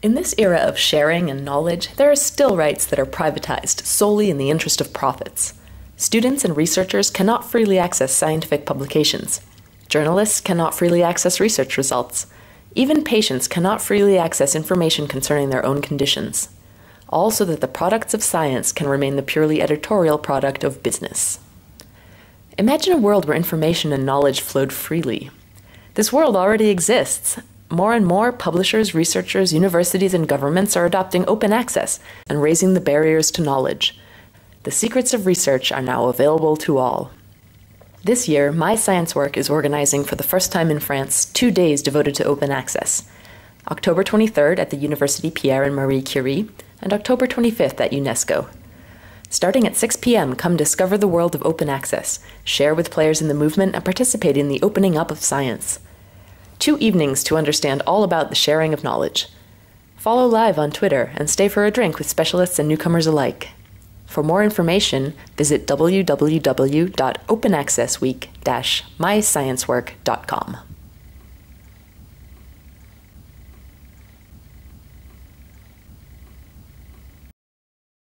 In this era of sharing and knowledge, there are still rights that are privatized solely in the interest of profits. Students and researchers cannot freely access scientific publications. Journalists cannot freely access research results. Even patients cannot freely access information concerning their own conditions. All so that the products of science can remain the purely editorial product of business. Imagine a world where information and knowledge flowed freely. This world already exists, more and more publishers, researchers, universities, and governments are adopting open access and raising the barriers to knowledge. The secrets of research are now available to all. This year, My Science Work is organizing for the first time in France two days devoted to open access. October 23rd at the University Pierre and Marie Curie, and October 25th at UNESCO. Starting at 6 p.m., come discover the world of open access, share with players in the movement, and participate in the opening up of science two evenings to understand all about the sharing of knowledge. Follow live on Twitter and stay for a drink with specialists and newcomers alike. For more information, visit www.openaccessweek-mysciencework.com.